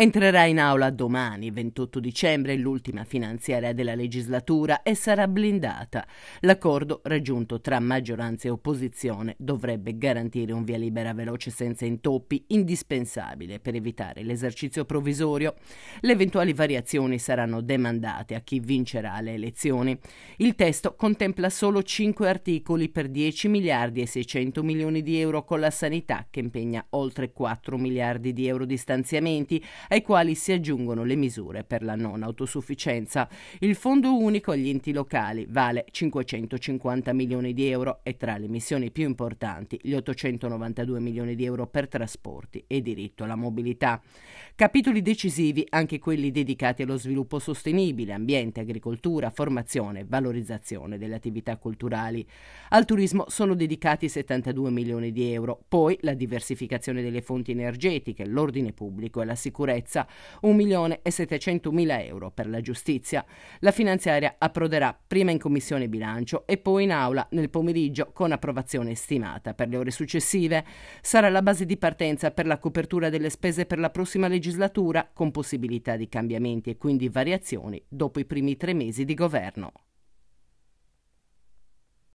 Entrerà in aula domani, 28 dicembre, l'ultima finanziaria della legislatura e sarà blindata. L'accordo raggiunto tra maggioranza e opposizione dovrebbe garantire un via libera veloce senza intoppi, indispensabile per evitare l'esercizio provvisorio. Le eventuali variazioni saranno demandate a chi vincerà le elezioni. Il testo contempla solo 5 articoli per 10 miliardi e 600 milioni di euro con la sanità che impegna oltre 4 miliardi di euro di stanziamenti ai quali si aggiungono le misure per la non autosufficienza. Il fondo unico agli enti locali vale 550 milioni di euro e tra le missioni più importanti gli 892 milioni di euro per trasporti e diritto alla mobilità. Capitoli decisivi anche quelli dedicati allo sviluppo sostenibile, ambiente, agricoltura, formazione, valorizzazione delle attività culturali. Al turismo sono dedicati 72 milioni di euro, poi la diversificazione delle fonti energetiche, l'ordine pubblico e la sicurezza sicurezza, 1.700.000 euro per la giustizia. La finanziaria approderà prima in commissione bilancio e poi in aula nel pomeriggio con approvazione stimata per le ore successive. Sarà la base di partenza per la copertura delle spese per la prossima legislatura con possibilità di cambiamenti e quindi variazioni dopo i primi tre mesi di governo.